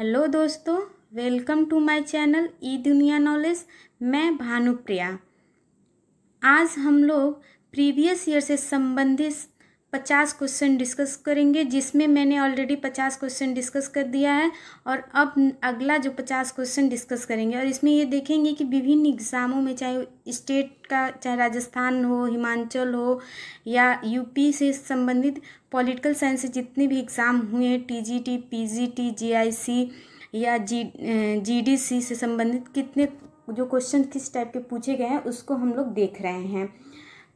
hello दोस्तों welcome to my channel E दुनिया knowledge मैं भानुप्रिया आज हम लोग प्रीवियस ईयर से संबंधित पचास क्वेश्चन डिस्कस करेंगे जिसमें मैंने ऑलरेडी पचास क्वेश्चन डिस्कस कर दिया है और अब अगला जो पचास क्वेश्चन डिस्कस करेंगे और इसमें ये देखेंगे कि विभिन्न एग्ज़ामों में चाहे स्टेट का चाहे राजस्थान हो हिमाचल हो या यूपी से संबंधित पॉलिटिकल साइंस से जितने भी एग्ज़ाम हुए हैं टीजीटी पीजीटी जीआईसी या जी सी से संबंधित कितने जो क्वेश्चन किस टाइप के पूछे गए हैं उसको हम लोग देख रहे हैं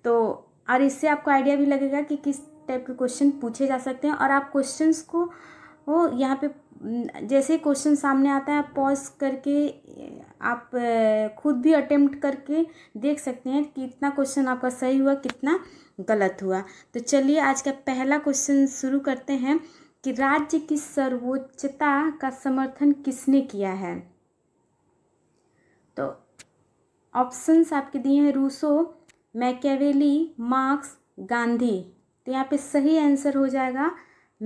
तो और इससे आपको आइडिया भी लगेगा कि किस टाइप के क्वेश्चन पूछे जा सकते हैं और आप क्वेश्चंस को वो यहाँ पे जैसे क्वेश्चन सामने आता है पॉज करके आप खुद भी अटेम्प्ट करके देख सकते हैं कि कितना क्वेश्चन आपका सही हुआ कितना गलत हुआ तो चलिए आज का पहला क्वेश्चन शुरू करते हैं कि राज्य की सर्वोच्चता का समर्थन किसने किया है तो ऑप्शंस आपके दिए हैं रूसो मैकेवेली मार्क्स गांधी तो यहाँ पे सही आंसर हो जाएगा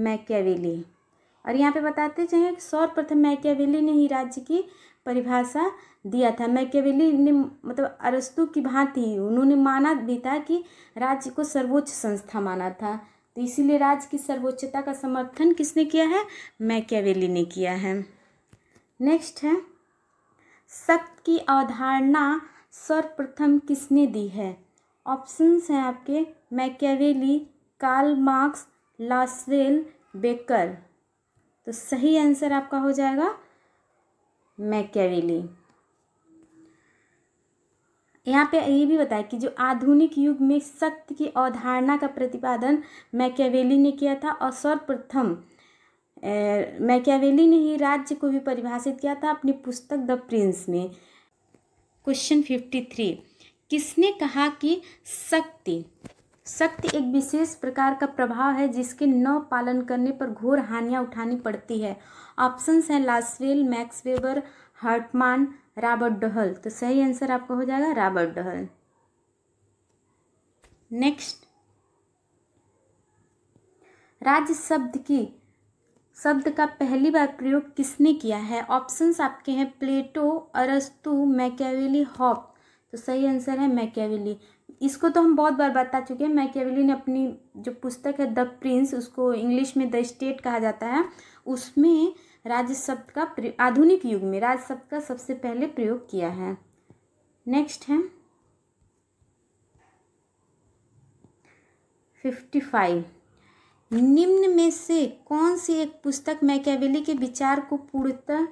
मैकेवेली और यहाँ पे बताते चाहिए कि सर्वप्रथम मैकेवेली ने ही राज्य की परिभाषा दिया था मैकेवेली ने मतलब अरस्तु की भांति उन्होंने माना भी था कि राज्य को सर्वोच्च संस्था माना था तो इसीलिए राज्य की सर्वोच्चता का समर्थन किसने किया है मैकेवेली ने किया है नेक्स्ट है शक्त की अवधारणा सर्वप्रथम किसने दी है ऑप्शंस हैं आपके Machiavelli Karl Marx Lassalle Becker तो सही आंसर आपका हो जाएगा मैकेवेली यहाँ पे ये भी बताया कि जो आधुनिक युग में सत्य की अवधारणा का प्रतिपादन मैकेवेली ने किया था और सर्वप्रथम मैकेवेली ने ही राज्य को भी परिभाषित किया था अपनी पुस्तक द प्रिंस में क्वेश्चन फिफ्टी थ्री किसने कहा कि शक्ति शक्ति एक विशेष प्रकार का प्रभाव है जिसके न पालन करने पर घोर हानियां उठानी पड़ती है ऑप्शंस हैं Lasswell Max Weber Hartmann Robert Dahl तो सही आंसर आपका हो जाएगा रॉबर्ट डहल नेक्स्ट राज्य शब्द की शब्द का पहली बार प्रयोग किसने किया है ऑप्शंस आपके हैं प्लेटो अरस्तु मैकेवेली हॉप तो सही आंसर है मैकेवेली इसको तो हम बहुत बार बता चुके हैं मैकियावेली ने अपनी जो पुस्तक है द प्रिंस उसको इंग्लिश में द स्टेट कहा जाता है उसमें राज्य शब्द का आधुनिक युग में राज्य शब्द का सबसे पहले प्रयोग किया है नेक्स्ट है फिफ्टी फाइव निम्न में से कौन सी एक पुस्तक मैकियावेली के विचार को पूर्णतः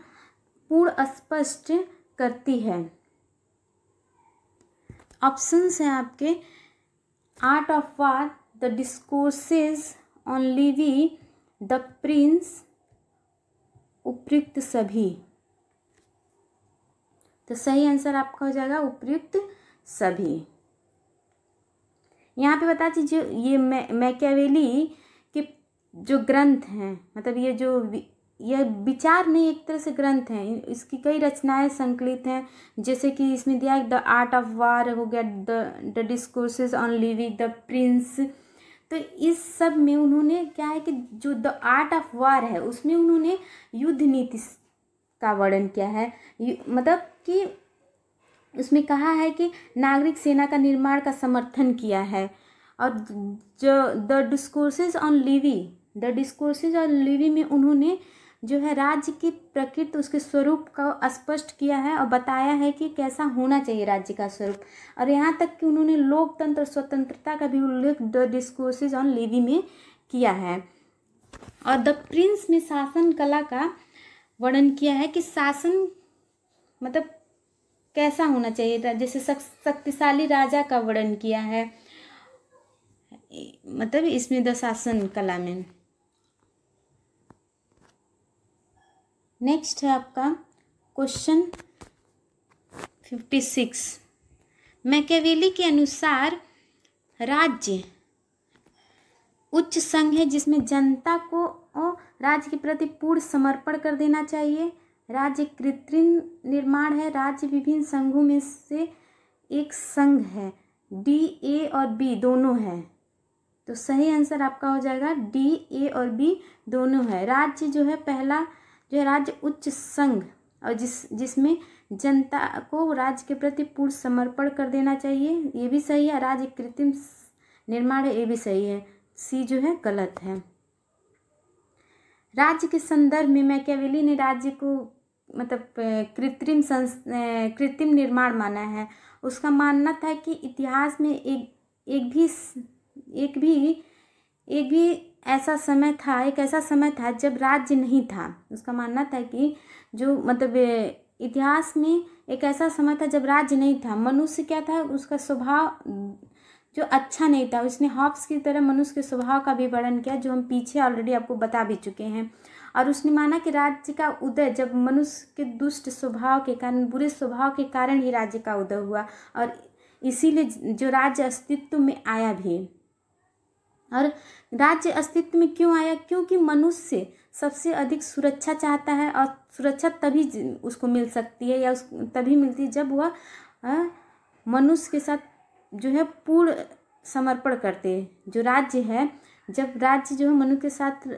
पूर्ण स्पष्ट करती है ऑप्शंस हैं आपके art of war the discourses on Livy the prince उपयुक्त सभी तो सही आंसर आपका हो जाएगा उपयुक्त सभी यहाँ पे बता दीजिए ये मैकेवेली के जो ग्रंथ हैं मतलब ये जो यह विचार नहीं एक तरह से ग्रंथ हैं इसकी कई रचनाएं संकलित हैं जैसे कि इसमें दिया द आर्ट ऑफ वार हो गया the the discourses on living the prince तो इस सब में उन्होंने क्या है कि जो द आर्ट ऑफ वार है उसमें उन्होंने युद्ध नीति का वर्णन किया है मतलब कि उसमें कहा है कि नागरिक सेना का निर्माण का समर्थन किया है और जो the discourses on Livy the discourses on Livy में उन्होंने जो है राज्य की प्रकृति उसके स्वरूप को स्पष्ट किया है और बताया है कि कैसा होना चाहिए राज्य का स्वरूप और यहाँ तक कि उन्होंने लोकतंत्र और स्वतंत्रता का भी उल्लेख द डिस्कोर्सेज ऑन लेवी में किया है और द प्रिंस में शासन कला का वर्णन किया है कि शासन मतलब कैसा होना चाहिए जैसे शक्तिशाली राजा का वर्णन किया है मतलब इसमें द शासन कला में नेक्स्ट है आपका क्वेश्चन फिफ्टी सिक्स मैकेवेली के अनुसार राज्य उच्च संघ है जिसमें जनता को राज्य के प्रति पूर्ण समर्पण कर देना चाहिए राज्य कृत्रिम निर्माण है राज्य विभिन्न संघों में से एक संघ है डी ए और बी दोनों है तो सही आंसर आपका हो जाएगा डी ए और बी दोनों है राज्य जो है पहला जो राज्य उच्च संघ और जिस जिसमें जनता को राज्य के प्रति पूर्ण समर्पण कर देना चाहिए ये भी सही है राज्य कृत्रिम निर्माण ये भी सही है सी जो है गलत है राज्य के संदर्भ में मैकेवेली ने राज्य को मतलब कृत्रिम संस कृत्रिम निर्माण माना है उसका मानना था कि इतिहास में एक एक भी एक भी एक भी ऐसा समय था एक ऐसा समय था जब राज्य नहीं था उसका मानना था कि जो मतलब इतिहास में एक ऐसा समय था जब राज्य नहीं था मनुष्य क्या था उसका स्वभाव जो अच्छा नहीं था उसने हॉब्स की तरह मनुष्य के स्वभाव का भी वर्णन किया जो हम पीछे ऑलरेडी आपको बता भी चुके हैं और उसने माना कि राज्य का उदय जब मनुष्य के दुष्ट स्वभाव के कारण बुरे स्वभाव के कारण ही राज्य का उदय हुआ और इसीलिए जो राज्य अस्तित्व में आया भी और राज्य अस्तित्व में क्यों आया क्योंकि मनुष्य सबसे अधिक सुरक्षा चाहता है और सुरक्षा तभी उसको मिल सकती है या उस तभी मिलती है जब वह मनुष्य के साथ जो है पूर्ण समर्पण करते हैं जो राज्य है जब राज्य जो है मनुष्य के साथ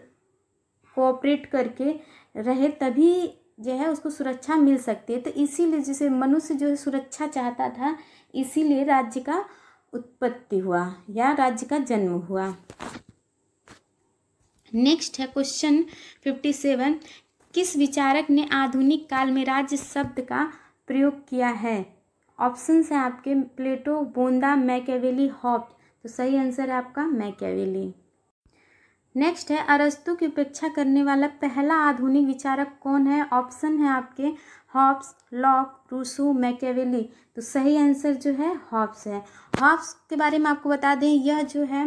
कोऑपरेट करके रहे तभी जो है उसको सुरक्षा मिल सकती है तो इसीलिए जैसे मनुष्य जो है सुरक्षा चाहता था इसीलिए राज्य का उत्पत्ति हुआ या राज्य का जन्म हुआ नेक्स्ट है क्वेश्चन फिफ्टी सेवन किस विचारक ने आधुनिक काल में राज्य शब्द का प्रयोग किया है ऑप्शन है आपके प्लेटो बोंदा मैकेवेली हॉप तो सही आंसर है आपका मैकेवेली नेक्स्ट है अरस्तु की उपेक्षा करने वाला पहला आधुनिक विचारक कौन है ऑप्शन है आपके हॉब्स लॉक रूसो मैकेवेली तो सही आंसर जो है हॉब्स है हॉब्स के बारे में आपको बता दें यह जो है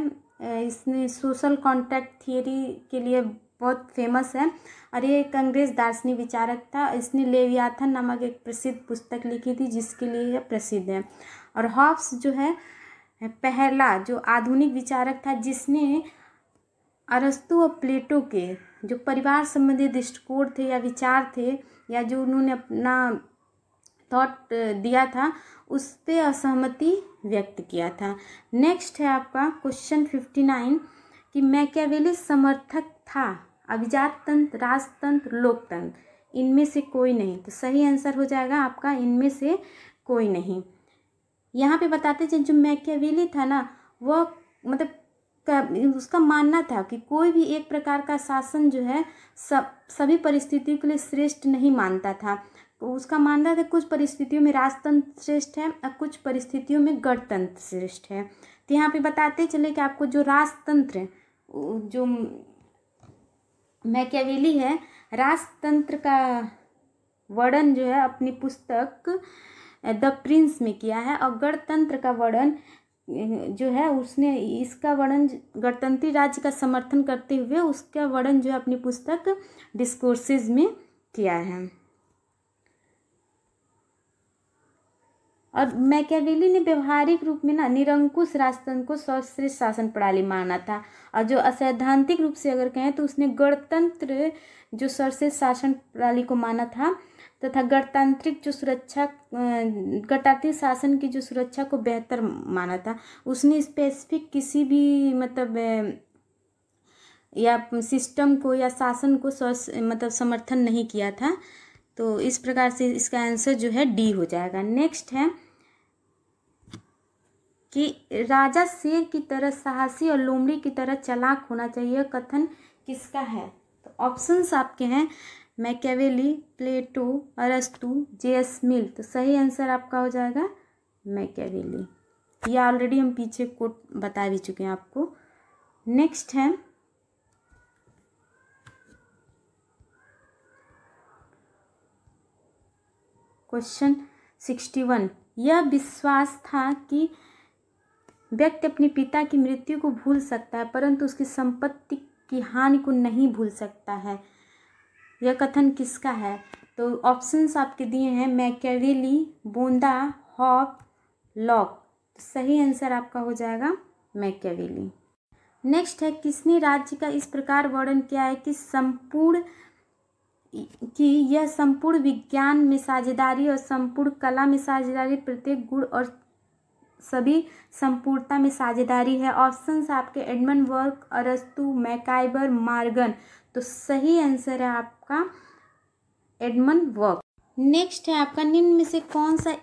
इसने सोशल कॉन्टैक्ट थियोरी के लिए बहुत फेमस है और ये एक अंग्रेज दार्शनिक विचारक था इसने लेवियाथन नामक एक प्रसिद्ध पुस्तक लिखी थी जिसके लिए यह प्रसिद्ध है और हॉब्स जो है पहला जो आधुनिक विचारक था जिसने अरस्तु और प्लेटो के जो परिवार संबंधी दृष्टिकोण थे या विचार थे या जो उन्होंने अपना थॉट दिया था उस पर असहमति व्यक्त किया था नेक्स्ट है आपका क्वेश्चन फिफ्टी नाइन कि मैकियावेली समर्थक था अभिजात तंत्र राजतंत्र लोकतंत्र इनमें से कोई नहीं तो सही आंसर हो जाएगा आपका इनमें से कोई नहीं यहाँ पे बताते थे जो मैकियावेली था ना वह मतलब उसका मानना था कि कोई भी एक प्रकार का शासन जो है सब सभी परिस्थितियों के लिए श्रेष्ठ नहीं मानता था तो उसका मानना था कुछ परिस्थितियों में राजतंत्र श्रेष्ठ है और कुछ परिस्थितियों में गणतंत्र श्रेष्ठ है तो यहाँ पे बताते चले कि आपको जो राजतंत्र जो मैकेवेली है राजतंत्र का वर्णन जो है अपनी पुस्तक द प्रिंस में किया है और गणतंत्र का वर्णन जो है उसने इसका वर्णन गणतंत्री राज्य का समर्थन करते हुए उसका वर्णन जो है अपनी पुस्तक डिस्कोर्सेज में किया है और मैकेवेली ने व्यवहारिक रूप में ना निरंकुश राजतंत्र को सर्वश्रेष्ठ शासन प्रणाली माना था और जो असैद्धांतिक रूप से अगर कहें तो उसने गणतंत्र जो सर्वश्रेष्ठ शासन प्रणाली को माना था तथा गणतांत्रिक जो सुरक्षा गणतांत्रिक शासन की जो सुरक्षा को बेहतर माना था उसने स्पेसिफिक किसी भी मतलब या सिस्टम को या शासन को मतलब समर्थन नहीं किया था तो इस प्रकार से इसका आंसर जो है डी हो जाएगा नेक्स्ट है कि राजा शेर की तरह साहसी और लोमड़ी की तरह चलाक होना चाहिए कथन किसका है तो ऑप्शंस आपके हैं मैकेवेली प्लेटो अरस्तु जे एस मिल तो सही आंसर आपका हो जाएगा मैकेवेली ये ऑलरेडी हम पीछे कोट बता भी चुके हैं आपको नेक्स्ट है क्वेश्चन सिक्सटी वन यह विश्वास था कि व्यक्ति अपने पिता की मृत्यु को भूल सकता है परंतु उसकी संपत्ति की हानि को नहीं भूल सकता है यह कथन किसका है तो ऑप्शंस आपके दिए हैं मैकेरेली बूंदा हॉप लॉक तो सही आंसर आपका हो जाएगा मैकेरेली नेक्स्ट है किसने राज्य का इस प्रकार वर्णन किया है कि संपूर्ण कि यह संपूर्ण विज्ञान में साझेदारी और संपूर्ण कला में साझेदारी प्रत्येक गुण और सभी संपूर्णता में साझेदारी है ऑप्शन आपके एडमन वर्क अरस्तु मैकाइबर मार्गन तो सही आंसर है आपका एडमन वर्क नेक्स्ट है आपका निम्न में से कौन सा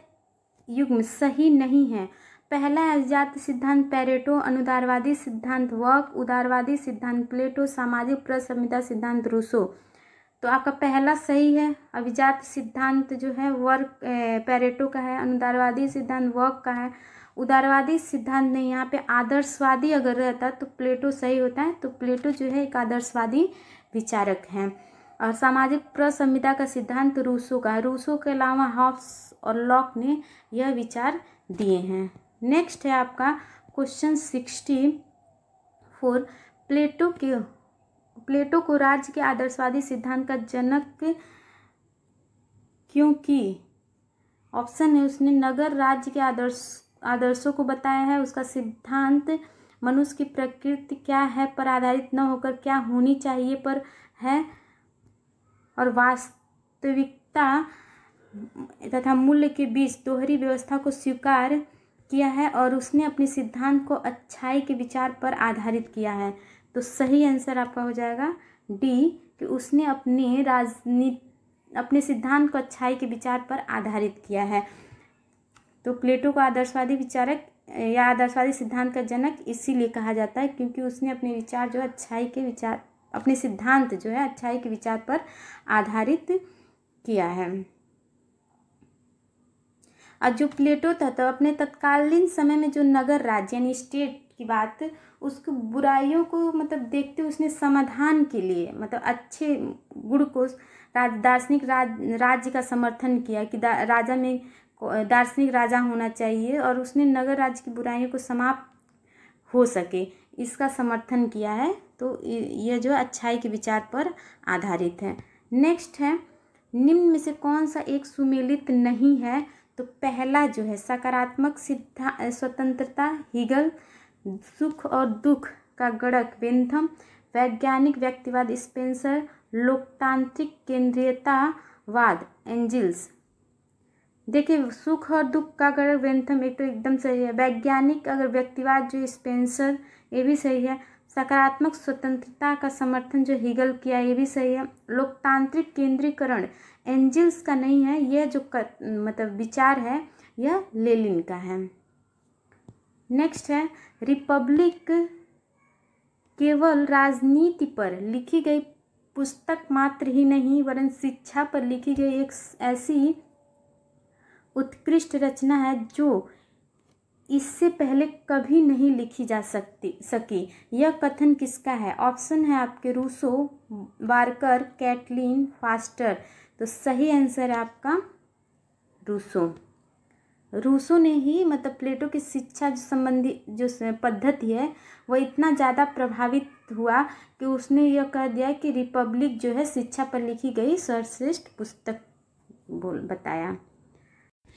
युग्म सही नहीं है पहला है जात सिद्धांत पैरेटो अनुदारवादी सिद्धांत वर्क उदारवादी सिद्धांत प्लेटो सामाजिक प्रसमिता सिद्धांत रूसो तो आपका पहला सही है अभिजात सिद्धांत जो है वर्क पैरेटो का है अनुदारवादी सिद्धांत वर्क का है उदारवादी सिद्धांत नहीं यहाँ पे आदर्शवादी अगर रहता तो प्लेटो सही होता है तो प्लेटो जो है एक आदर्शवादी विचारक हैं और सामाजिक प्रसंहिता का सिद्धांत रूसो का है रूसो के अलावा हॉफ्स और लॉक ने यह विचार दिए हैं नेक्स्ट है आपका क्वेश्चन सिक्सटी फोर प्लेटो के प्लेटो को राज्य के आदर्शवादी सिद्धांत का जनक क्योंकि ऑप्शन है उसने नगर राज्य के आदर्श आदर्शों को बताया है उसका सिद्धांत मनुष्य की प्रकृति क्या है पर आधारित न होकर क्या होनी चाहिए पर है और वास्तविकता तथा मूल्य के बीच दोहरी व्यवस्था को स्वीकार किया है और उसने अपने सिद्धांत को अच्छाई के विचार पर आधारित किया है तो सही आंसर आपका हो जाएगा डी कि उसने अपने राजनीति अपने सिद्धांत को अच्छाई के विचार पर आधारित किया है तो प्लेटो को आदर्शवादी विचारक या आदर्शवादी सिद्धांत का जनक इसीलिए कहा जाता है क्योंकि उसने अपने विचार जो अच्छाई के विचार अपने सिद्धांत जो है अच्छाई के विचार पर आधारित किया है और जो प्लेटो था तो अपने तत्कालीन समय में जो नगर राज्य यानी स्टेट की बात उसको बुराइयों को मतलब देखते उसने समाधान के लिए मतलब अच्छे गुण को राज दार्शनिक राज राज्य का समर्थन किया कि राजा में दार्शनिक राजा होना चाहिए और उसने नगर राज्य की बुराइयों को समाप्त हो सके इसका समर्थन किया है तो यह जो अच्छाई के विचार पर आधारित है नेक्स्ट है निम्न में से कौन सा एक सुमेलित नहीं है तो पहला जो है सकारात्मक सिद्धा स्वतंत्रता हिगल सुख और दुख का गणक बेंथम वैज्ञानिक व्यक्तिवाद स्पेंसर लोकतांत्रिक केंद्रीयतावाद एंजिल्स देखिए सुख और दुख का अगर ग्रंथम एक तो एकदम सही है वैज्ञानिक अगर व्यक्तिवाद जो स्पेंसर ये भी सही है सकारात्मक स्वतंत्रता का समर्थन जो हीगल किया ये भी सही है लोकतांत्रिक केंद्रीकरण एंजिल्स का नहीं है यह जो कर, मतलब विचार है यह लेलिन का है नेक्स्ट है रिपब्लिक केवल राजनीति पर लिखी गई पुस्तक मात्र ही नहीं वरन शिक्षा पर लिखी गई एक ऐसी उत्कृष्ट रचना है जो इससे पहले कभी नहीं लिखी जा सकती सकी यह कथन किसका है ऑप्शन है आपके रूसो वार्कर कैटलिन फास्टर तो सही आंसर है आपका रूसो रूसो ने ही मतलब प्लेटो की शिक्षा जो संबंधी जो पद्धति है वह इतना ज़्यादा प्रभावित हुआ कि उसने यह कह दिया कि रिपब्लिक जो है शिक्षा पर लिखी गई सर्वश्रेष्ठ पुस्तक बोल बताया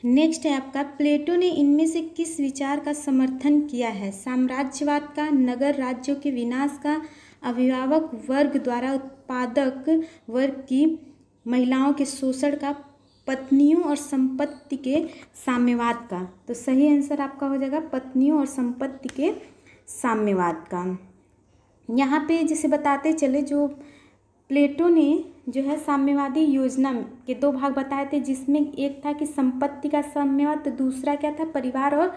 नेक्स्ट है आपका प्लेटो ने इनमें से किस विचार का समर्थन किया है साम्राज्यवाद का नगर राज्यों के विनाश का अभिभावक वर्ग द्वारा उत्पादक वर्ग की महिलाओं के शोषण का पत्नियों और संपत्ति के साम्यवाद का तो सही आंसर आपका हो जाएगा पत्नियों और संपत्ति के साम्यवाद का यहाँ पे जैसे बताते चले जो प्लेटो ने जो है साम्यवादी योजना के दो भाग बताए थे जिसमें एक था कि संपत्ति का साम्यवाद तो दूसरा क्या था परिवार और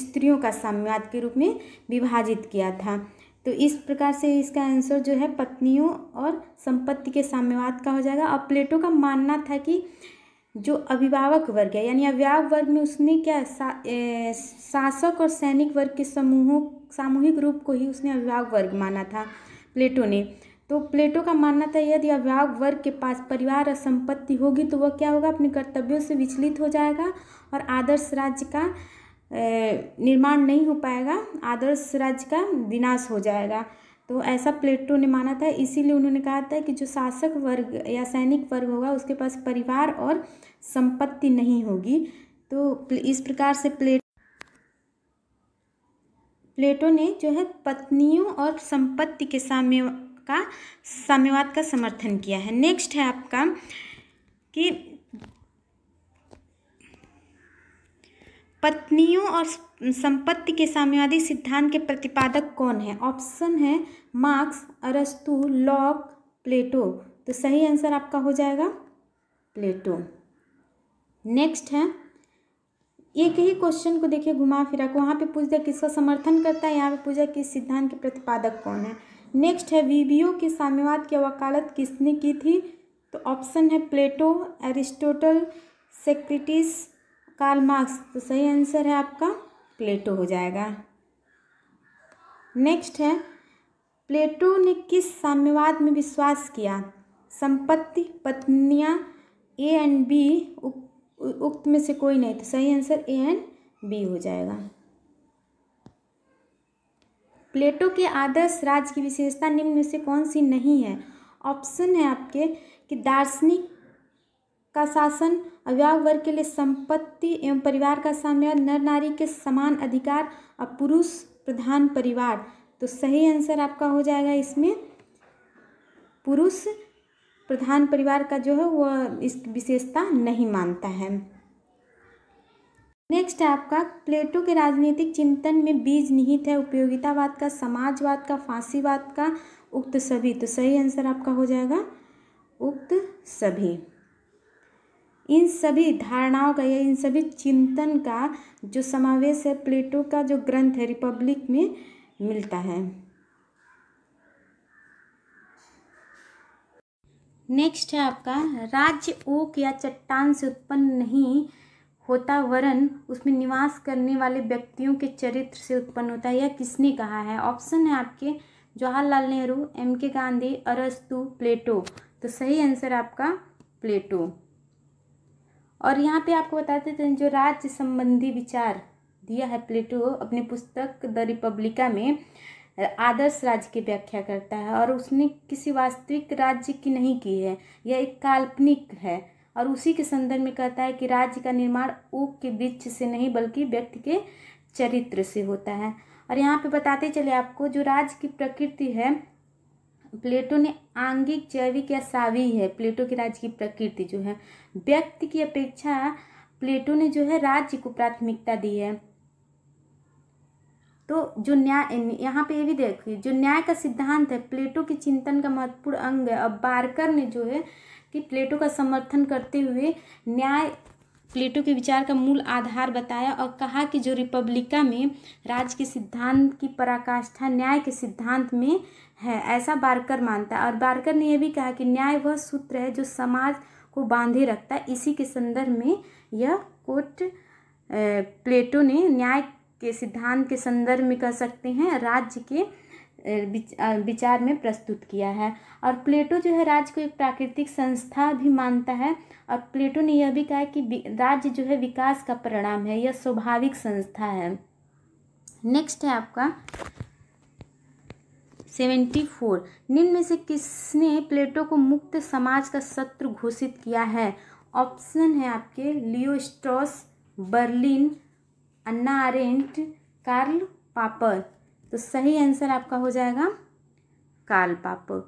स्त्रियों का साम्यवाद के रूप में विभाजित किया था तो इस प्रकार से इसका आंसर जो है पत्नियों और संपत्ति के साम्यवाद का हो जाएगा और प्लेटो का मानना था कि जो अभिभावक वर्ग है यानी अभिभावक वर्ग में उसने क्या सा, ए, शासक और सैनिक वर्ग के समूहों सामूहिक रूप को ही उसने अभिभावक वर्ग माना था प्लेटो ने तो प्लेटो का मानना था यदि अभिभावक वर्ग के पास परिवार और संपत्ति होगी तो वह क्या होगा अपने कर्तव्यों से विचलित हो जाएगा और आदर्श राज्य का निर्माण नहीं हो पाएगा आदर्श राज्य का विनाश हो जाएगा तो ऐसा प्लेटो ने माना था इसीलिए उन्होंने कहा था कि जो शासक वर्ग या सैनिक वर्ग होगा उसके पास परिवार और संपत्ति नहीं होगी तो इस प्रकार से प्लेट प्लेटो ने जो है पत्नियों और संपत्ति के साम्य का साम्यवाद का समर्थन किया है नेक्स्ट है आपका कि पत्नियों और संपत्ति के साम्यवादी सिद्धांत के प्रतिपादक कौन है ऑप्शन है मार्क्स अरस्तु लॉक प्लेटो तो सही आंसर आपका हो जाएगा प्लेटो नेक्स्ट है एक ही क्वेश्चन को देखिए घुमा फिरा के वहाँ पे पूछ दिया किसका समर्थन करता है यहाँ पे पूछा किस सिद्धांत के प्रतिपादक कौन है नेक्स्ट है वीबियो के साम्यवाद की वकालत किसने की थी तो ऑप्शन है Plato Aristotle Socrates Karl Marx तो सही आंसर है आपका प्लेटो हो जाएगा नेक्स्ट है प्लेटो ने किस साम्यवाद में विश्वास किया संपत्ति पत्नियां ए एंड बी उक्त में से कोई नहीं तो सही आंसर ए एंड बी हो जाएगा प्लेटो के आदर्श राज्य की विशेषता निम्न में से कौन सी नहीं है ऑप्शन है आपके कि दार्शनिक का शासन अव्याग वर्ग के लिए संपत्ति एवं परिवार का साम्य नर नारी के समान अधिकार और पुरुष प्रधान परिवार तो सही आंसर आपका हो जाएगा इसमें पुरुष प्रधान परिवार का जो है वह इस विशेषता नहीं मानता है नेक्स्ट है आपका प्लेटो के राजनीतिक चिंतन में बीज निहित है उपयोगितावाद का समाजवाद का फांसीवाद का उक्त सभी तो सही आंसर आपका हो जाएगा उक्त सभी इन सभी धारणाओं का या इन सभी चिंतन का जो समावेश है प्लेटो का जो ग्रंथ है रिपब्लिक में मिलता है नेक्स्ट है आपका राज्य ओक या चट्टान से उत्पन्न नहीं होता वरन उसमें निवास करने वाले व्यक्तियों के चरित्र से उत्पन्न होता है यह किसने कहा है ऑप्शन है आपके जवाहरलाल नेहरू एम के गांधी अरस्तु प्लेटो तो सही आंसर आपका प्लेटो और यहाँ पे आपको बताते थे जो राज्य संबंधी विचार दिया है प्लेटो अपने पुस्तक द रिपब्लिका में आदर्श राज्य की व्याख्या करता है और उसने किसी वास्तविक राज्य की नहीं की है यह एक काल्पनिक है और उसी के संदर्भ में कहता है कि राज्य का निर्माण ओक के बीच से नहीं बल्कि व्यक्ति के चरित्र से होता है और यहाँ पे बताते चले आपको जो राज्य की प्रकृति है प्लेटो ने आंगिक जैविक या सावी है प्लेटो की राज्य की प्रकृति जो है व्यक्ति की अपेक्षा प्लेटो ने जो है राज्य को प्राथमिकता दी है तो जो न्याय यहाँ पे ये भी देखिए जो न्याय का सिद्धांत है प्लेटो के चिंतन का महत्वपूर्ण अंग है अब बारकर ने जो है कि प्लेटो का समर्थन करते हुए न्याय प्लेटो के विचार का मूल आधार बताया और कहा कि जो रिपब्लिका में राज्य के सिद्धांत की पराकाष्ठा न्याय के सिद्धांत में है ऐसा बारकर मानता है और बारकर ने यह भी कहा कि न्याय वह सूत्र है जो समाज को बांधे रखता है इसी के संदर्भ में यह कोट प्लेटो ने न्याय के सिद्धांत के संदर्भ में कह सकते हैं राज्य के विचार में प्रस्तुत किया है और प्लेटो जो है राज्य को एक प्राकृतिक संस्था भी मानता है और प्लेटो ने यह भी कहा कि राज्य जो है विकास का परिणाम है यह स्वाभाविक संस्था है नेक्स्ट है आपका सेवेंटी फोर निम्न में से किसने प्लेटो को मुक्त समाज का शत्रु घोषित किया है ऑप्शन है आपके Leo Berlin Anna Arendt Karl Popper तो सही आंसर आपका हो जाएगा काल पापर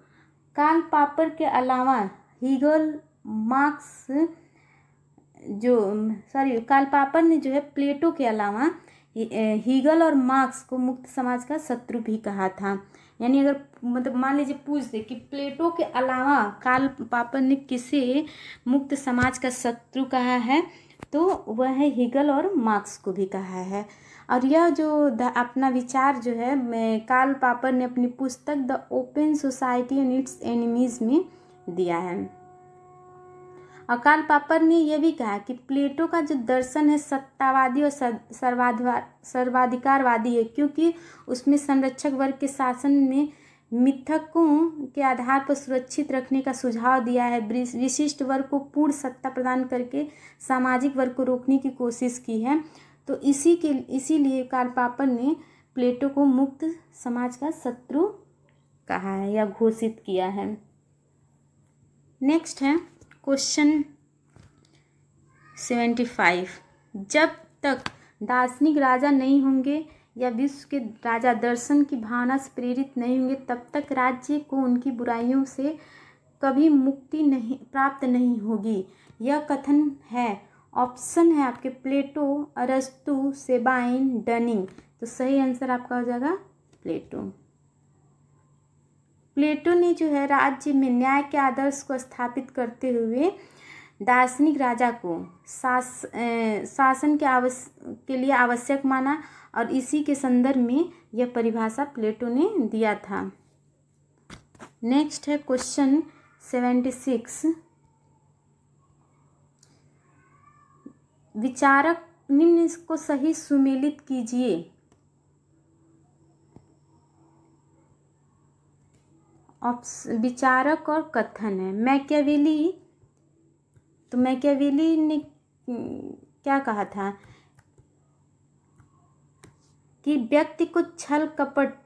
काल पापर के अलावा हीगल मार्क्स जो सॉरी काल पापर ने जो है प्लेटो के अलावा हीगल और मार्क्स को मुक्त समाज का शत्रु भी कहा था यानी अगर मतलब मान लीजिए पूछ दे कि प्लेटो के अलावा काल पापर ने किसे मुक्त समाज का शत्रु कहा है तो वह है हीगल और मार्क्स को भी कहा है और यह जो अपना विचार जो है मैं पापर ने अपनी पुस्तक the open society and its enemies में दिया है और काल पापर ने यह भी कहा कि प्लेटो का जो दर्शन है सत्तावादी और सर्वाधिकारवादी है क्योंकि उसमें संरक्षक वर्ग के शासन में मिथकों के आधार पर सुरक्षित रखने का सुझाव दिया है विशिष्ट वर्ग को पूर्ण सत्ता प्रदान करके सामाजिक वर्ग को रोकने की कोशिश की है तो इसी के इसीलिए कारपापन ने प्लेटो को मुक्त समाज का शत्रु कहा है या घोषित किया है नेक्स्ट है क्वेश्चन सेवेंटी फाइव जब तक दार्शनिक राजा नहीं होंगे या विश्व के राजा दर्शन की भावना से प्रेरित नहीं होंगे तब तक राज्य को उनकी बुराइयों से कभी मुक्ति नहीं प्राप्त नहीं होगी यह कथन है ऑप्शन है आपके प्लेटो अरस्तु सेबाइन डनिंग तो सही आंसर आपका हो जाएगा प्लेटो प्लेटो ने जो है राज्य में न्याय के आदर्श को स्थापित करते हुए दार्शनिक राजा को शास शासन के आवश के लिए आवश्यक माना और इसी के संदर्भ में यह परिभाषा प्लेटो ने दिया था नेक्स्ट है क्वेश्चन सेवेंटी सिक्स विचारक निम्न को सही सुमेलित कीजिए विचारक और कथन है मैकियावेली तो मैकियावेली ने हम्म, क्या कहा था कि व्यक्ति को छल कपट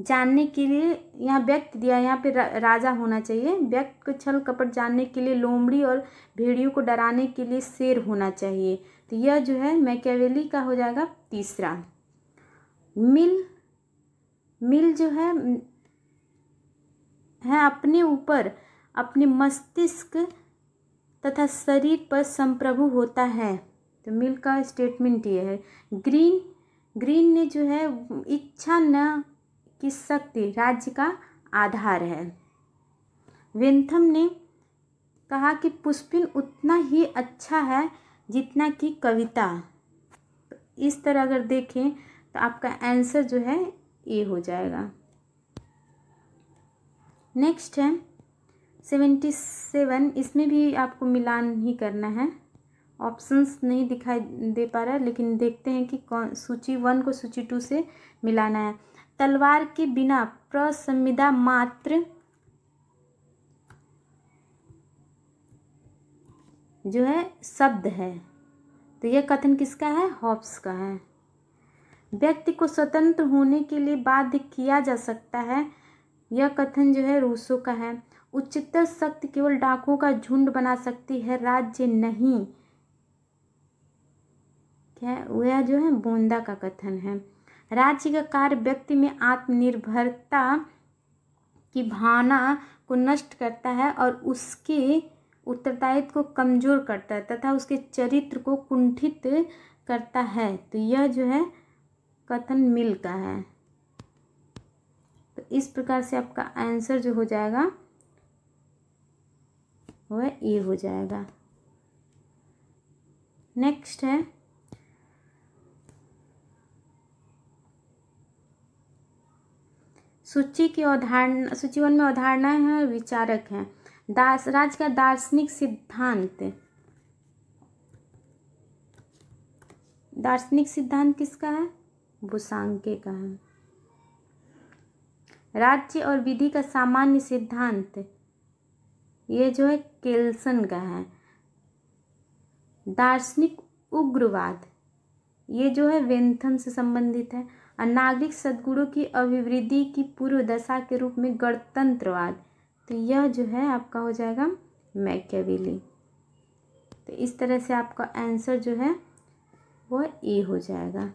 जानने के लिए यहाँ व्यक्त दिया यहाँ पे राजा होना चाहिए व्यक्त को छल कपट जानने के लिए लोमड़ी और भेड़ियों को डराने के लिए शेर होना चाहिए तो यह जो है मैकेवेली का हो जाएगा तीसरा मिल मिल जो है है अपने ऊपर अपने मस्तिष्क तथा शरीर पर संप्रभु होता है तो मिल का स्टेटमेंट ये है ग्रीन ग्रीन ने जो है इच्छा न की शक्ति राज्य का आधार है वेंथम ने कहा कि पुष्पिन उतना ही अच्छा है जितना कि कविता तो इस तरह अगर देखें तो आपका आंसर जो है ए हो जाएगा नेक्स्ट है सेवेंटी सेवन इसमें भी आपको मिलान ही करना है ऑप्शंस नहीं दिखाई दे पा रहा है लेकिन देखते हैं कि कौन सूची वन को सूची टू से मिलाना है तलवार के बिना प्रसंविदा मात्र जो है शब्द है तो यह कथन किसका है हॉब्स का है व्यक्ति को स्वतंत्र होने के लिए बाध्य किया जा सकता है यह कथन जो है रूसो का है उच्चतर शक्ति केवल डाकुओं का झुंड बना सकती है राज्य नहीं क्या वह जो है बोंदा का कथन है राज्य का कार्य व्यक्ति में आत्मनिर्भरता की भावना को नष्ट करता है और उसके उत्तरदायित्व को कमज़ोर करता है तथा उसके चरित्र को कुंठित करता है तो यह जो है कथन मिल का है तो इस प्रकार से आपका आंसर जो हो जाएगा वह ए हो जाएगा नेक्स्ट है सूची की अवधारणा सूचीवन में अवधारणाएं हैं और विचारक हैं दास राज्य का दार्शनिक सिद्धांत दार्शनिक सिद्धांत किसका है भूसांके का है राज्य और विधि का सामान्य सिद्धांत ये जो है केल्सन का है दार्शनिक उग्रवाद ये जो है वेंथम से संबंधित है नागरिक सद्गुणों की अभिवृद्धि की पूर्व दशा के रूप में गणतंत्रवाद तो यह जो है आपका हो जाएगा मैकेविली तो इस तरह से आपका आंसर जो है वो ए हो जाएगा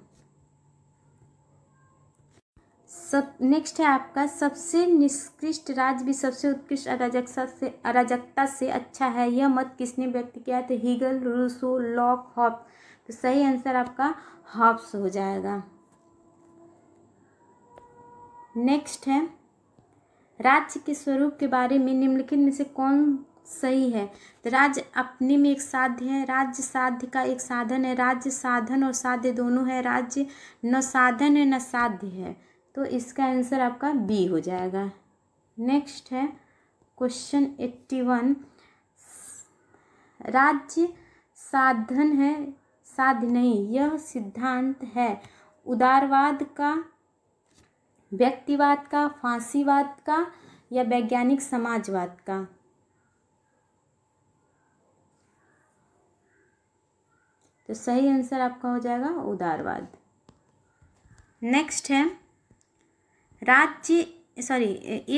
सब नेक्स्ट है आपका सबसे निष्कृष्ट राज्य भी सबसे उत्कृष्ट अराजकता से अराजकता से अच्छा है यह मत किसने व्यक्त किया तो हीगल रूसो लॉक हॉप तो सही आंसर आपका हॉप्स हो जाएगा नेक्स्ट है राज्य के स्वरूप के बारे में निम्नलिखित में से कौन सही है तो राज्य अपने में एक साध्य है राज्य साध्य का एक साधन है राज्य साधन और साध्य दोनों है राज्य न साधन है न साध्य है तो इसका आंसर आपका बी हो जाएगा नेक्स्ट है क्वेश्चन एट्टी वन राज्य साधन है साध्य नहीं यह सिद्धांत है उदारवाद का व्यक्तिवाद का फांसीवाद का या वैज्ञानिक समाजवाद का तो सही आंसर आपका हो जाएगा उदारवाद नेक्स्ट है राज्य सॉरी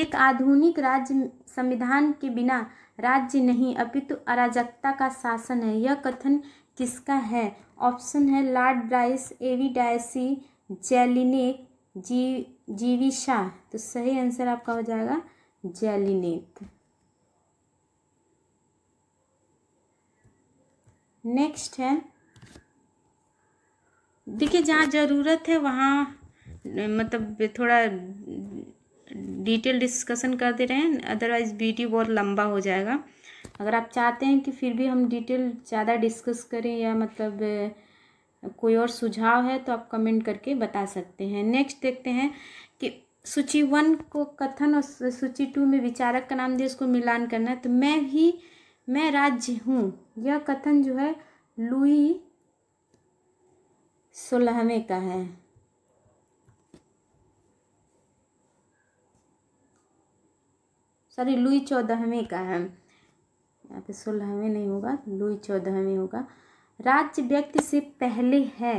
एक आधुनिक राज्य संविधान के बिना राज्य नहीं अपितु तो अराजकता का शासन है यह कथन किसका है ऑप्शन है Lord Bryce AV Dicey Jellinek जी जीविशा तो सही आंसर आपका हो जाएगा जैलिनेत नेक्स्ट है देखिए जहाँ ज़रूरत है वहाँ मतलब थोड़ा डिटेल डिस्कशन कर दे रहे हैं अदरवाइज़ वीडियो बहुत लंबा हो जाएगा अगर आप चाहते हैं कि फिर भी हम डिटेल ज़्यादा डिस्कस करें या मतलब कोई और सुझाव है तो आप कमेंट करके बता सकते हैं नेक्स्ट देखते हैं कि सूची वन को कथन और सूची टू में विचारक का नाम दिया उसको मिलान करना है तो मैं ही मैं राज्य हूँ यह कथन जो है लुई सोलहवें का है सॉरी लुई चौदहवें का है यहाँ पे सोलहवें नहीं होगा लुई चौदहवें होगा राज्य व्यक्ति से पहले है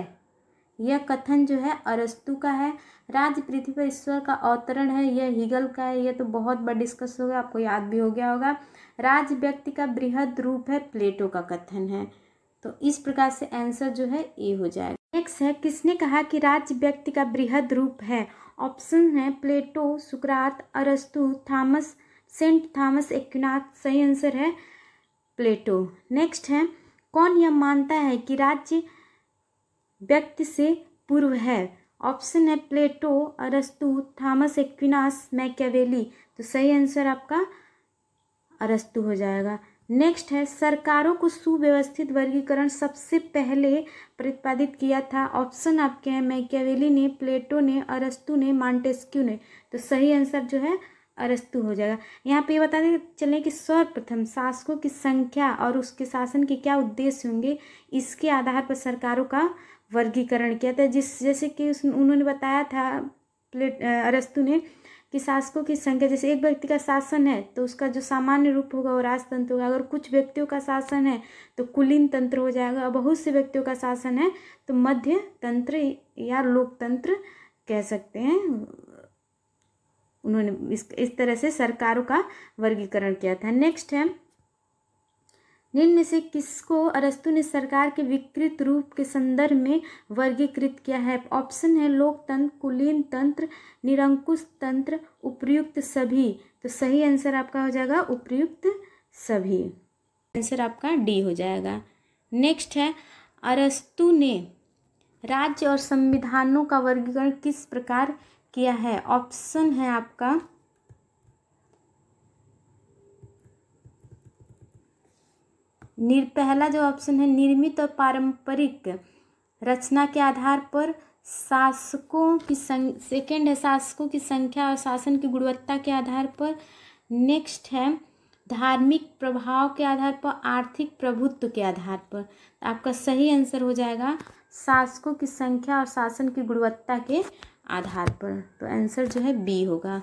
यह कथन जो है अरस्तु का है राज्य पृथ्वी पर ईश्वर का अवतरण है यह हीगल का है यह तो बहुत बड़ा डिस्कस होगा आपको याद भी हो गया होगा राज्य व्यक्ति का बृहद रूप है प्लेटो का कथन है तो इस प्रकार से आंसर जो है ए हो जाएगा नेक्स्ट है किसने कहा कि राज्य व्यक्ति का बृहद रूप है ऑप्शन है प्लेटो सुकरात अरस्तु थॉमस सेंट थॉमस एक्नाथ सही आंसर है प्लेटो नेक्स्ट है कौन यह मानता है कि राज्य व्यक्ति से पूर्व है ऑप्शन है प्लेटो अरस्तु थॉमस एक्विनास मैकेवेली तो सही आंसर आपका अरस्तु हो जाएगा नेक्स्ट है सरकारों को सुव्यवस्थित वर्गीकरण सबसे पहले प्रतिपादित किया था ऑप्शन आपके हैं मैकेवेली ने प्लेटो ने अरस्तु ने मॉन्टेस्क्यू ने तो सही आंसर जो है अरस्तु हो जाएगा यहाँ पे ये बताते चलें कि सर्वप्रथम शासकों की संख्या और उसके शासन के क्या उद्देश्य होंगे इसके आधार पर सरकारों का वर्गीकरण किया था जिस जैसे कि उस उन्होंने बताया था प्लेट अरस्तु ने कि शासकों की संख्या जैसे एक व्यक्ति का शासन है तो उसका जो सामान्य रूप होगा वो राजतंत्र होगा अगर कुछ व्यक्तियों का शासन है तो कुलीन तंत्र हो जाएगा और बहुत से व्यक्तियों का शासन है तो मध्य तंत्र या लोकतंत्र कह सकते हैं उन्होंने इस इस तरह से सरकारों का वर्गीकरण किया था नेक्स्ट है निम्न से किसको अरस्तु ने सरकार के विकृत रूप के संदर्भ में वर्गीकृत किया है ऑप्शन है लोकतंत्र कुलीन तंत्र निरंकुश तंत्र उपयुक्त सभी तो सही आंसर आपका हो जाएगा उपयुक्त सभी आंसर आपका डी हो जाएगा नेक्स्ट है अरस्तु ने राज्य और संविधानों का वर्गीकरण किस प्रकार किया है ऑप्शन है आपका निर पहला जो ऑप्शन है निर्मित और पारंपरिक रचना के आधार पर शासकों की संग सेकेंड है शासकों की संख्या और शासन की गुणवत्ता के आधार पर नेक्स्ट है धार्मिक प्रभाव के आधार पर आर्थिक प्रभुत्व के आधार पर आपका सही आंसर हो जाएगा शासकों की संख्या और शासन की गुणवत्ता के आधार पर तो आंसर जो है बी होगा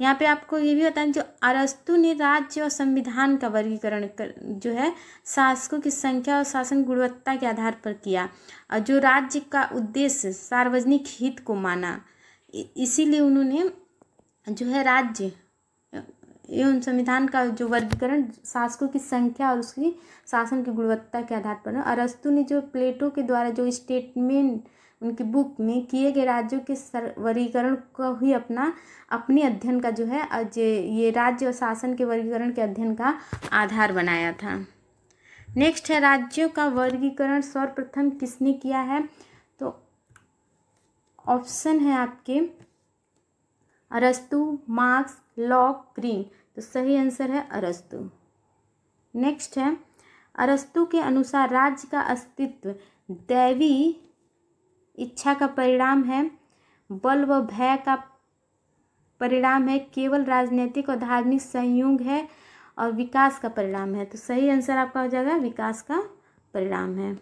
यहाँ पे आपको ये भी बताएं जो अरस्तु ने राज्य और संविधान का वर्गीकरण कर जो है शासकों की संख्या और शासन गुणवत्ता के आधार पर किया और जो राज्य का उद्देश्य सार्वजनिक हित को माना इसीलिए उन्होंने जो है राज्य एवं संविधान का जो वर्गीकरण शासकों की संख्या और उसकी शासन की गुणवत्ता के आधार पर अरस्तु ने जो प्लेटो के द्वारा जो स्टेटमेंट उनकी बुक में किए गए राज्यों के वर्गीकरण को ही अपना अपने अध्ययन का जो है ये राज्य और शासन के वर्गीकरण के अध्ययन का आधार बनाया था नेक्स्ट है राज्यों का वर्गीकरण सर्वप्रथम किसने किया है तो ऑप्शन है आपके अरस्तु मार्क्स लॉक ग्रीन तो सही आंसर है अरस्तु नेक्स्ट है अरस्तु के अनुसार राज्य का अस्तित्व दैवी इच्छा का परिणाम है बल व भय का परिणाम है केवल राजनीतिक और धार्मिक संयोग है और विकास का परिणाम है तो सही आंसर आपका हो जाएगा विकास का परिणाम है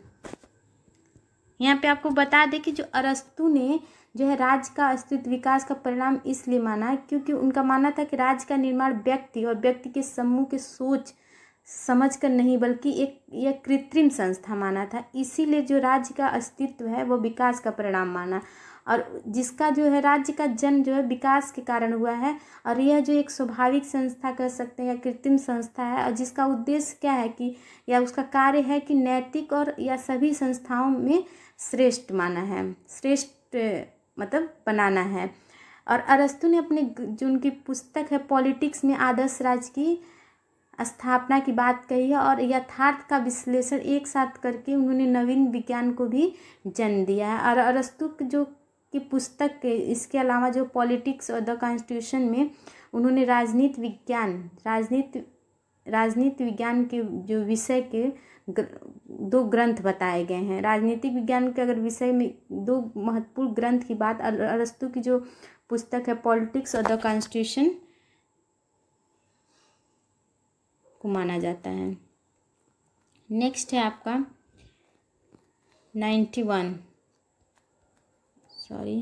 यहाँ पे आपको बता दें कि जो अरस्तु ने जो है राज्य का अस्तित्व विकास का परिणाम इसलिए माना क्योंकि उनका मानना था कि राज्य का निर्माण व्यक्ति और व्यक्ति के समूह के सोच समझ कर नहीं बल्कि एक यह कृत्रिम संस्था माना था इसीलिए जो राज्य का अस्तित्व है वो विकास का परिणाम माना और जिसका जो है राज्य का जन्म जो है विकास के कारण हुआ है और यह जो एक स्वाभाविक संस्था कह सकते हैं कृत्रिम संस्था है और जिसका उद्देश्य क्या है कि या उसका कार्य है कि नैतिक और या सभी संस्थाओं में श्रेष्ठ माना है श्रेष्ठ मतलब बनाना है और अरस्तु ने अपने जो उनकी पुस्तक है पॉलिटिक्स में आदर्श राज्य की स्थापना की बात कही है और यथार्थ का विश्लेषण एक साथ करके उन्होंने नवीन विज्ञान को भी जन्म दिया है और अरस्तु जो की पुस्तक के इसके अलावा जो पॉलिटिक्स और द कॉन्स्टिट्यूशन में उन्होंने राजनीति विज्ञान राजनीति राजनीति विज्ञान के जो विषय के दो ग्रंथ बताए गए हैं राजनीतिक विज्ञान के अगर विषय में दो महत्वपूर्ण ग्रंथ की बात अरस्तु की जो पुस्तक है पॉलिटिक्स और द कॉन्स्टिट्यूशन को माना जाता है नेक्स्ट है आपका नाइन्टी वन सॉरी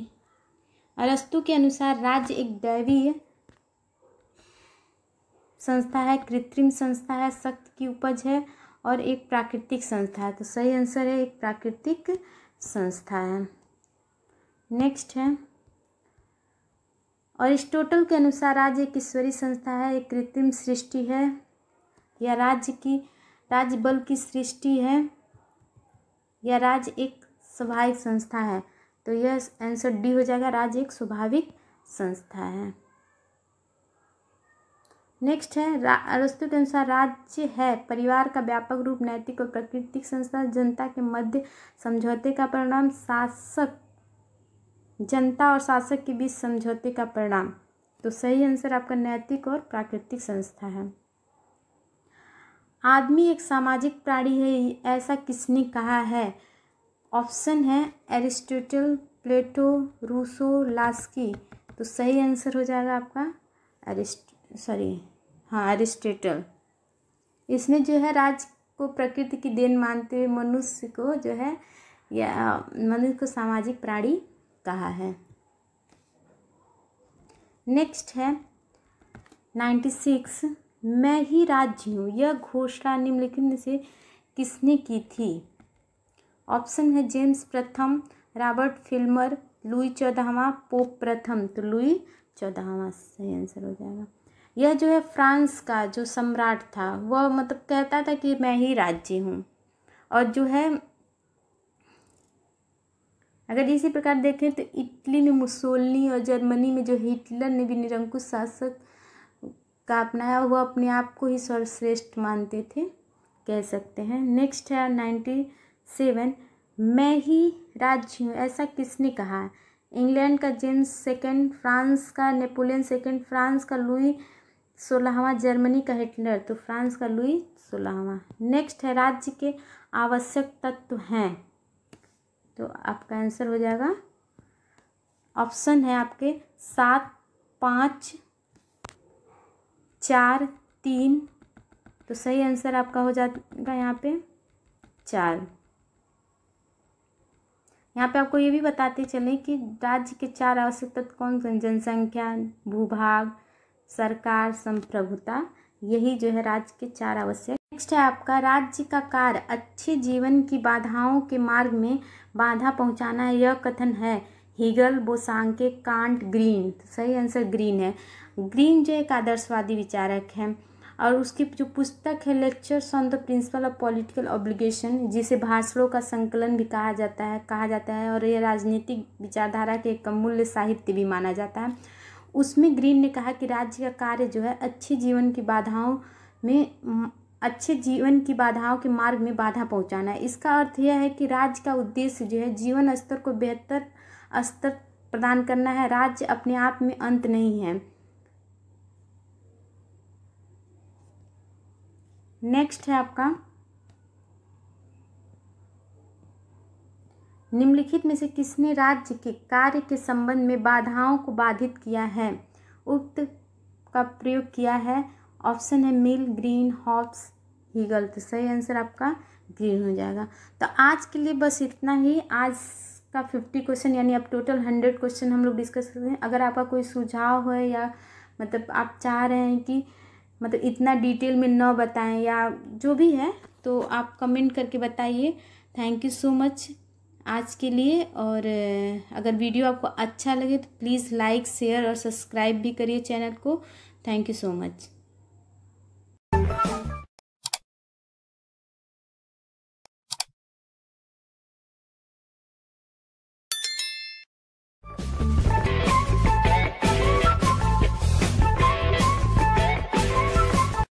अरस्तु के अनुसार राज्य एक दैवीय संस्था है कृत्रिम संस्था है शक्त की उपज है और एक प्राकृतिक संस्था है तो सही आंसर है एक प्राकृतिक संस्था है नेक्स्ट है अरिस्टोटल के अनुसार राज्य एक ईश्वरीय संस्था है एक कृत्रिम सृष्टि है या राज्य की राज्य बल की सृष्टि है यह राज्य एक स्वाभाविक संस्था है तो यह आंसर डी हो जाएगा राज्य एक स्वाभाविक संस्था है नेक्स्ट है अरस्तु के अनुसार राज्य है परिवार का व्यापक रूप नैतिक और प्राकृतिक संस्था जनता के मध्य समझौते का परिणाम शासक जनता और शासक के बीच समझौते का परिणाम तो सही आंसर आपका नैतिक और प्राकृतिक संस्था है आदमी एक सामाजिक प्राणी है ऐसा किसने कहा है ऑप्शन है एरिस्टोटल प्लेटो रूसो लास्की तो सही आंसर हो जाएगा आपका एरिस्ट सॉरी हाँ एरिस्टोटल इसने जो है राज को प्रकृति की देन मानते हुए मनुष्य को जो है या मनुष्य को सामाजिक प्राणी कहा है नेक्स्ट है नाइन्टी सिक्स मैं ही राज्य हूँ यह घोषणा निम्नलिखित में से किसने की थी ऑप्शन है जेम्स प्रथम रॉबर्ट फिल्मर लुई चौदहवा पोप प्रथम तो लुई चौदहवा सही आंसर हो जाएगा यह जो है फ्रांस का जो सम्राट था वह मतलब कहता था कि मैं ही राज्य हूँ और जो है अगर इसी प्रकार देखें तो इटली में मुसोलनी और जर्मनी में जो हिटलर ने भी निरंकुश शासक का अपनाया हुआ अपने आप को ही सर्वश्रेष्ठ मानते थे कह सकते हैं नेक्स्ट है नाइन्टी सेवन मैं ही राज्य हूँ ऐसा किसने कहा है इंग्लैंड का जेम्स सेकेंड फ्रांस का नेपोलियन सेकेंड फ्रांस का लुई सोलहवा जर्मनी का हिटलर तो फ्रांस का लुई सोलहवा नेक्स्ट है राज्य के आवश्यक तत्व हैं तो आपका आंसर हो जाएगा ऑप्शन है आपके सात पाँच चार तीन तो सही आंसर आपका हो जाएगा यहाँ पे चार यहाँ पे आपको ये भी बताते चलें कि राज्य के चार आवश्यक तत्व कौन से जनसंख्या भूभाग सरकार संप्रभुता यही जो है राज्य के चार आवश्यक नेक्स्ट है आपका राज्य का कार्य अच्छे जीवन की बाधाओं के मार्ग में बाधा पहुंचाना यह कथन है हीगल बोसांके कांट ग्रीन तो सही आंसर ग्रीन है ग्रीन जो एक आदर्शवादी विचारक हैं और उसकी जो पुस्तक है lectures on the principle of political obligation जिसे भाषणों का संकलन भी कहा जाता है कहा जाता है और यह राजनीतिक विचारधारा के एक अमूल्य साहित्य भी माना जाता है उसमें ग्रीन ने कहा कि राज्य का कार्य जो है अच्छे जीवन की बाधाओं में अच्छे जीवन की बाधाओं के मार्ग में बाधा पहुंचाना है इसका अर्थ यह है कि राज्य का उद्देश्य जो है जीवन स्तर को बेहतर स्तर प्रदान करना है राज्य अपने आप में अंत नहीं है नेक्स्ट है आपका निम्नलिखित में से किसने राज्य के कार्य के संबंध में बाधाओं को बाधित किया है उक्त का प्रयोग किया है ऑप्शन है मिल ग्रीन हॉप्स ही गलत तो सही आंसर आपका ग्रीन हो जाएगा तो आज के लिए बस इतना ही आज का फिफ्टी क्वेश्चन यानी अब टोटल हंड्रेड क्वेश्चन हम लोग डिस्कस करते हैं अगर आपका कोई सुझाव है या मतलब आप चाह रहे हैं कि मतलब इतना डिटेल में न बताएं या जो भी है तो आप कमेंट करके बताइए थैंक यू सो मच आज के लिए और अगर वीडियो आपको अच्छा लगे तो प्लीज़ लाइक शेयर और सब्सक्राइब भी करिए चैनल को थैंक यू सो मच